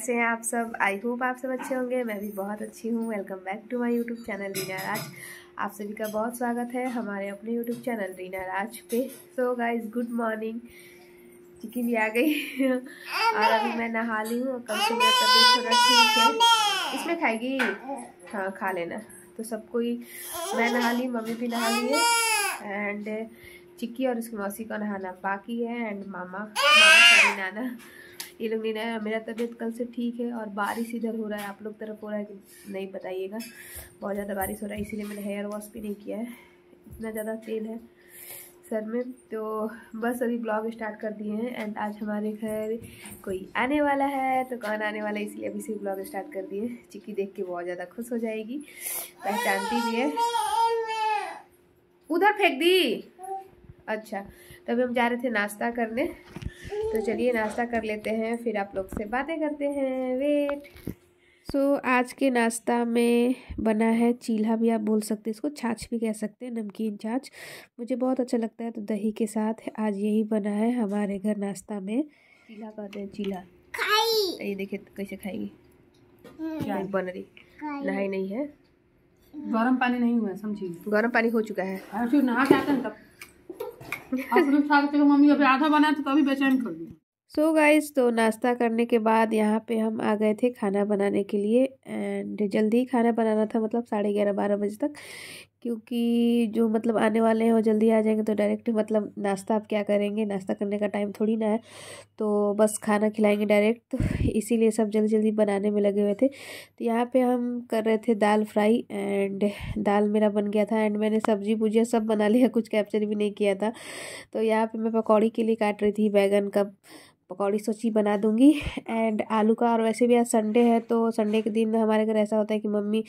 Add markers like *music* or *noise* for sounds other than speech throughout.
कैसे हैं आप सब आई होप आप सब अच्छे होंगे मैं भी बहुत अच्छी हूँ welcome back to my YouTube channel Reena Raj आप सभी का बहुत स्वागत है हमारे अपने यूट्यूब चैनल रीना राज पे so guys good morning Chikki भी आ गई और अभी मैं नहा ली हूँ कम से मेरा तबियत थोड़ा ठीक है इसमें खाएगी हाँ खा लेना तो सबको ही मैं नहा ली मम्मी भी नहा ली है एंड चिक्की और उसकी मौसी को नहाना बाकी है एंड मामा मामा सॉरी नाना ये लोग नहीं रहा मेरा तबीयत कल से ठीक है और बारिश इधर हो रहा है आप लोग तरफ हो रहा है कि नहीं बताइएगा बहुत ज़्यादा बारिश हो रहा है इसीलिए मैंने हेयर वॉश भी नहीं किया है इतना ज़्यादा तेल है सर में तो बस अभी ब्लॉग स्टार्ट कर दिए हैं एंड आज हमारे घर कोई आने वाला है तो कौन आने वाला है इसलिए अभी से ब्लॉग स्टार्ट कर दिए चिक्की देख के बहुत ज़्यादा खुश हो जाएगी पहचानती भी है उधर फेंक दी अच्छा तभी हम जा रहे थे नाश्ता करने तो चलिए नाश्ता कर लेते हैं फिर आप लोग से बातें करते हैं वेट सो so, आज के नाश्ता में बना है चीला भी आप बोल सकते हैं इसको छाछ भी कह सकते हैं नमकीन छाछ मुझे बहुत अच्छा लगता है तो दही के साथ आज यही बना है हमारे घर नाश्ता में चीला कहते हैं चीला ये देखिए कैसे खाएगी हम्म। बन रही नहाई नहीं है गर्म पानी नहीं हुआ समझिए गर्म पानी हो चुका है नहा तब सो *laughs* तो so गाइस तो नाश्ता करने के बाद यहाँ पे हम आ गए थे खाना बनाने के लिए एंड जल्दी ही खाना बनाना था मतलब साढ़े ग्यारह बारह बजे तक क्योंकि जो मतलब आने वाले हैं वो जल्दी आ जाएंगे तो डायरेक्ट मतलब नाश्ता आप क्या करेंगे नाश्ता करने का टाइम थोड़ी ना है तो बस खाना खिलाएंगे डायरेक्ट तो इसीलिए सब जल्दी जल्दी बनाने में लगे हुए थे तो यहाँ पे हम कर रहे थे दाल फ्राई एंड दाल मेरा बन गया था एंड मैंने सब्जी भुजिया सब बना लिया कुछ कैप्चर भी नहीं किया था तो यहाँ पर मैं पकौड़ी के लिए काट रही थी बैगन का पकौड़ी सोची बना दूंगी एंड आलू का और वैसे भी आज संडे है तो संडे के दिन तो हमारे घर ऐसा होता है कि मम्मी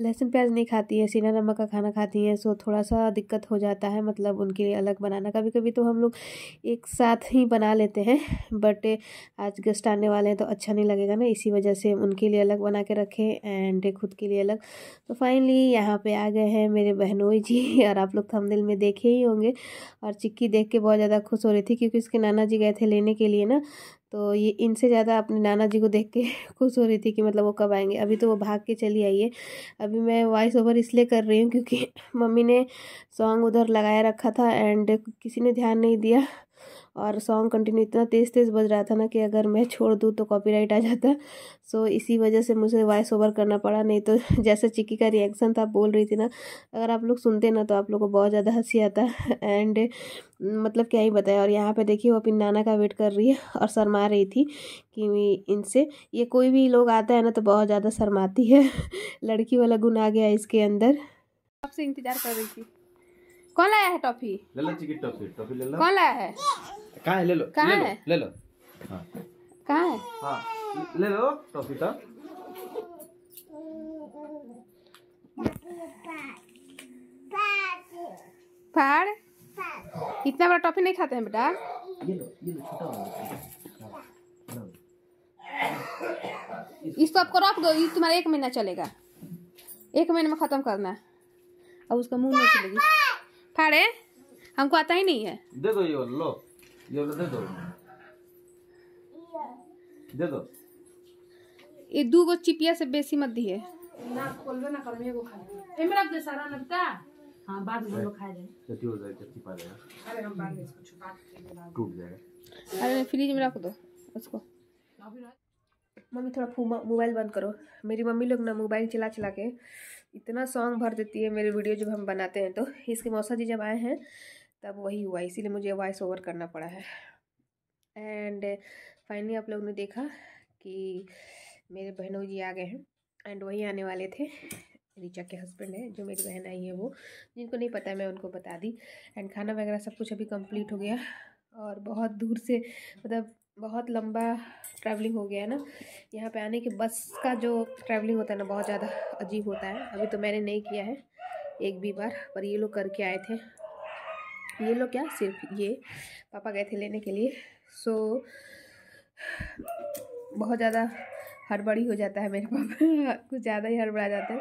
लहसुन प्याज नहीं खाती है सीना नमक का खाना खाती हैं सो थोड़ा सा दिक्कत हो जाता है मतलब उनके लिए अलग बनाना कभी कभी तो हम लोग एक साथ ही बना लेते हैं बट आज गेस्ट आने वाले हैं तो अच्छा नहीं लगेगा ना इसी वजह से उनके लिए अलग बना के रखें एंड खुद के लिए अलग तो फाइनली यहाँ पर आ गए हैं मेरे बहनोई जी और आप लोग थमदिल में देखे ही होंगे और चिक्की देख के बहुत ज़्यादा खुश हो रही थी क्योंकि उसके नाना जी गए थे लेने के लिए ना तो ये इनसे ज़्यादा अपने नाना जी को देख के *laughs* खुश हो रही थी कि मतलब वो कब आएंगे अभी तो वो भाग के चली आई है अभी मैं वॉइस ओवर इसलिए कर रही हूँ क्योंकि *laughs* मम्मी ने सॉन्ग उधर लगाया रखा था एंड किसी ने ध्यान नहीं दिया और सॉन्ग कंटिन्यू इतना तेज़ तेज़ बज रहा था ना कि अगर मैं छोड़ दूँ तो कॉपीराइट आ जाता सो so, इसी वजह से मुझे वॉइस ओवर करना पड़ा नहीं तो *laughs* जैसा चिक्की का रिएक्शन था बोल रही थी ना अगर आप लोग सुनते ना तो आप लोग को बहुत ज़्यादा हंसी आता एंड *laughs* मतलब क्या ही बताया और यहाँ पे देखिए वो अपनी नाना का वेट कर रही है और शर्मा रही थी कि इनसे ये कोई भी लोग आता है ना तो बहुत ज़्यादा शर्माती है *laughs* लड़की वाला गुण आ गया इसके अंदर आपसे इंतज़ार कर रही थी कौन लाया है टॉफी कौन लाया है कहाँ है ले लो कहाँ है ले लो हाँ। कहाँ है हाँ ले लो टॉफी तो फाड़ इतना बड़ा टॉफी नहीं खाते हैं बेटा ये लो ये लो हाँ, तो आपको रख दो ये तुम्हारा एक महीना चलेगा एक महीने में ख़त्म करना है अब उसका मुंह नहीं चलेगी फाड़े हमको आता ही नहीं है दे दो ये लो दे दो दो ये दू गो चिपिया से बेसी मत दिए ना खोलबे ना करबे एगो खा एमे रख दे सारा हां बाद में लोग खा हो जाए अरे हम बाद में इसको छुपा के टूट जाएगा अरे फ्रिज में रख दो उसको मम्मी थोड़ा मोबाइल बंद करो मेरी मम्मी लोग ना मोबाइल चला चला के इतना सॉन्ग भर देती है मेरे वीडियो जब हम बनाते हैं तो इसके मौसा जी जब आए हैं तब वही हुआ इसीलिए मुझे वॉइस ओवर करना पड़ा है एंड फाइनली आप लोग ने देखा कि मेरे बहनों जी आ गए हैं एंड वही आने वाले थे रिचा के हस्बैंड हैं जो मेरी बहन आई है वो जिनको नहीं पता मैं उनको बता दी एंड खाना वगैरह सब कुछ अभी कंप्लीट हो गया और बहुत दूर से मतलब बहुत लंबा ट्रैवलिंग हो गया है ना यहाँ पे आने के बस का जो ट्रैवलिंग होता है ना बहुत ज़्यादा अजीब होता है अभी तो मैंने नहीं किया है एक भी बार पर ये लोग करके आए थे ये लोग क्या सिर्फ ये पापा गए थे लेने के लिए सो बहुत ज़्यादा हड़बड़ी हो जाता है मेरे पापा कुछ ज़्यादा ही हड़बड़ा जाता है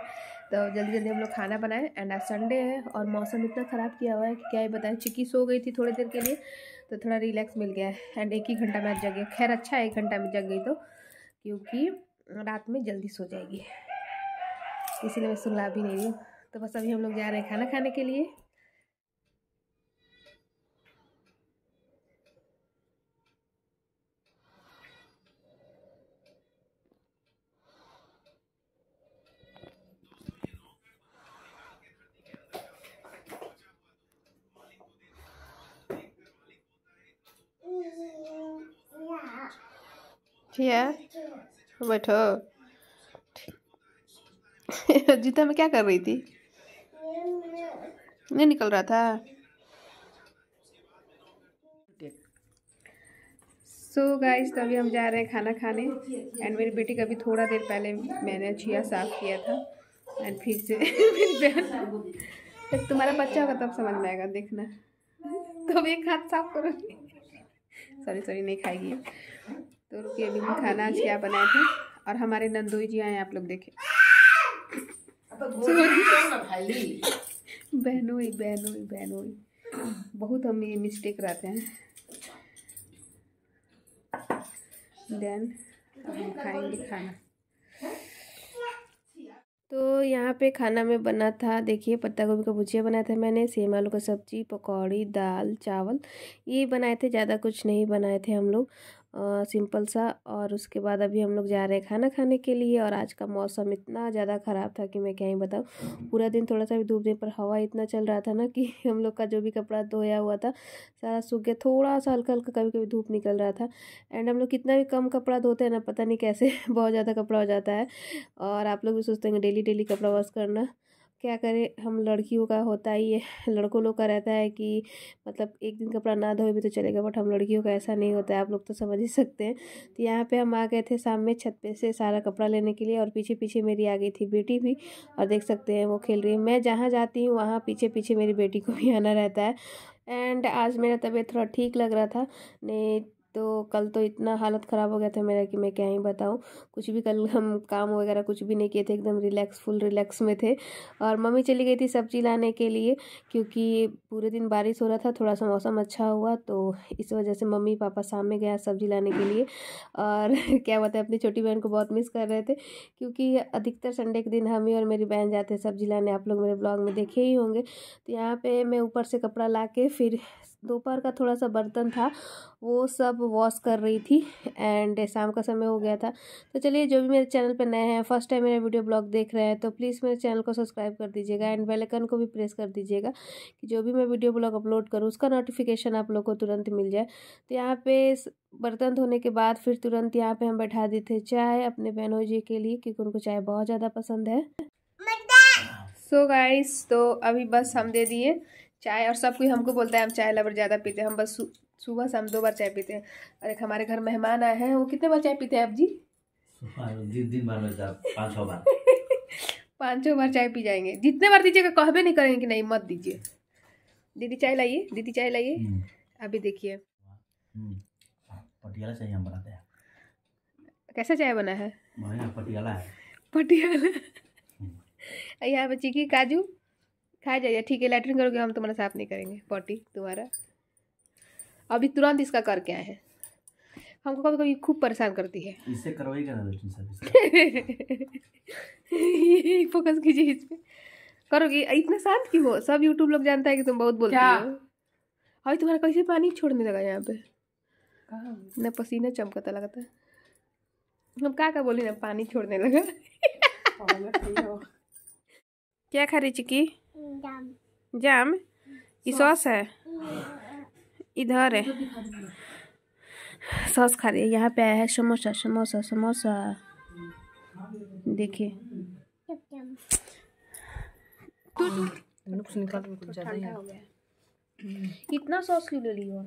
तो जल्दी जल्दी हम लोग खाना बनाएं एंड आज संडे है और मौसम इतना ख़राब किया हुआ है कि क्या ही बताएं चिक्की सो गई थी थोड़ी देर के लिए तो थोड़ा रिलैक्स मिल गया है एंड एक ही घंटा में आज जग गया खैर अच्छा है एक घंटा में जग गई तो क्योंकि रात में जल्दी सो जाएगी इसीलिए मैं सुनला भी नहीं रही तो बस अभी हम लोग जा रहे हैं खाना खाने के लिए है बैठो *laughs* जीता मैं क्या कर रही थी नहीं निकल रहा था सो so गाइस तो अभी हम जा रहे हैं खाना खाने एंड मेरी बेटी का अभी थोड़ा देर पहले मैंने छिया साफ किया था एंड फिर से *laughs* तुम्हारा बच्चा होगा तब समझ में आएगा देखना तो अभी एक हाथ साफ करो सॉरी सॉरी नहीं खाएगी तो रुकिए अभी हम खाना आज क्या बनाए थे और हमारे नंदोई जी आए आप लोग देखें तो बहनोई बहनोई बहनोई बहुत हम ये मिस्टेक रहते हैं देन हम खाएंगे खाना तो यहाँ पे खाना में बना था देखिए पत्ता गोभी का भुजिया बनाया था मैंने सेम आलू का सब्जी पकौड़ी दाल चावल ये बनाए थे ज़्यादा कुछ नहीं बनाए थे हम लोग सिंपल सा और उसके बाद अभी हम लोग जा रहे हैं खाना खाने के लिए और आज का मौसम इतना ज़्यादा ख़राब था कि मैं क्या ही बताऊँ पूरा दिन थोड़ा सा भी धूप दें पर हवा इतना चल रहा था ना कि *laughs* हम लोग का जो भी कपड़ा धोया हुआ था सारा सूख गया थोड़ा सा हल्का हल्का कभी कभी धूप निकल रहा था एंड हम लोग कितना भी कम कपड़ा धोते हैं ना पता नहीं कैसे *laughs* बहुत ज़्यादा कपड़ा हो जाता है और आप लोग भी सोचते हैं डेली डेली कपड़ा वॉश करना क्या करें हम लड़कियों का होता ही है लड़कों लोग का रहता है कि मतलब एक दिन कपड़ा ना धोए भी तो चलेगा बट हम लड़कियों का ऐसा नहीं होता है आप लोग तो समझ ही सकते हैं तो यहाँ पे हम आ गए थे सामने छत पे से सारा कपड़ा लेने के लिए और पीछे पीछे मेरी आ गई थी बेटी भी और देख सकते हैं वो खेल रही है मैं जहाँ जाती हूँ वहाँ पीछे पीछे मेरी बेटी को भी आना रहता है एंड आज मेरा तबीयत थोड़ा ठीक लग रहा था नहीं तो कल तो इतना हालत ख़राब हो गया था मेरा कि मैं क्या ही बताऊँ कुछ भी कल हम काम वगैरह कुछ भी नहीं किए थे एकदम रिलैक्स फुल रिलैक्स में थे और मम्मी चली गई थी सब्जी लाने के लिए क्योंकि पूरे दिन बारिश हो रहा था थोड़ा सा मौसम अच्छा हुआ तो इस वजह से मम्मी पापा शाम में गया सब्जी लाने के लिए और *laughs* क्या बताए अपनी छोटी बहन को बहुत मिस कर रहे थे क्योंकि अधिकतर संडे के दिन हम ही और मेरी बहन जाते हैं सब्जी लाने आप लोग मेरे ब्लॉग में देखे ही होंगे तो यहाँ पर मैं ऊपर से कपड़ा ला के फिर दोपहर का थोड़ा सा बर्तन था वो सब वॉश कर रही थी एंड शाम का समय हो गया था तो चलिए जो भी मेरे चैनल पर नए हैं फर्स्ट टाइम मेरा वीडियो ब्लॉग देख रहे हैं तो प्लीज़ मेरे चैनल को सब्सक्राइब कर दीजिएगा एंड बेलकन को भी प्रेस कर दीजिएगा कि जो भी मैं वीडियो ब्लॉग अपलोड करूँ उसका नोटिफिकेशन आप लोग को तुरंत मिल जाए तो यहाँ पे बर्तन धोने के बाद फिर तुरंत यहाँ पे हम बैठा दिए थे चाय अपने बहनों जी के लिए क्योंकि उनको चाय बहुत ज़्यादा पसंद है सो so गाइस तो अभी बस हम दे दिए चाय और सब कोई हमको बोलता है हम चाय लवर ज़्यादा पीते हैं हम बस सुबह शाम दो बार चाय पीते हैं और एक हमारे घर मेहमान आए हैं वो कितने बार चाय पीते हैं आप जी दिन दिन बार पाँच छः बार *laughs* पाँच छः बार चाय पी जाएंगे जितने बार दीजिएगा कहबे नहीं करेंगे कि नहीं मत दीजिए दीदी चाय लाइए दीदी चाय लाइए हम्म। अभी देखिए हम्म। हाँ, पटियाला चाय हम बनाते हैं कैसा चाय बना है पटियाला है पटियाला हम्म। यहाँ पे की काजू खा जाइए ठीक है लेटरिन करोगे हम तुम्हारा साफ नहीं करेंगे पॉटी तुम्हारा अभी तुरंत इसका करके आए हैं हमको कभी कभी खूब परेशान करती है इससे करवाएगा ना फोकस *laughs* कीजिए इस पर करोगी इतना शांत क्यों हो सब यूट्यूब लोग जानता है कि तुम बहुत बोलते हो अभी तुम्हारा कैसे पानी छोड़ने लगा यहाँ पे न पसीना चमकता लगाता हम क्या क्या बोले ना पानी छोड़ने लगा *laughs* क्या खा रही चिकी जाम ये सॉस है इधर है सॉस खा रही है यहाँ पे आया है समोसा समोसा समोसा देखिए कुछ निकाल ज़्यादा ही इतना सॉस क्यों ले लिया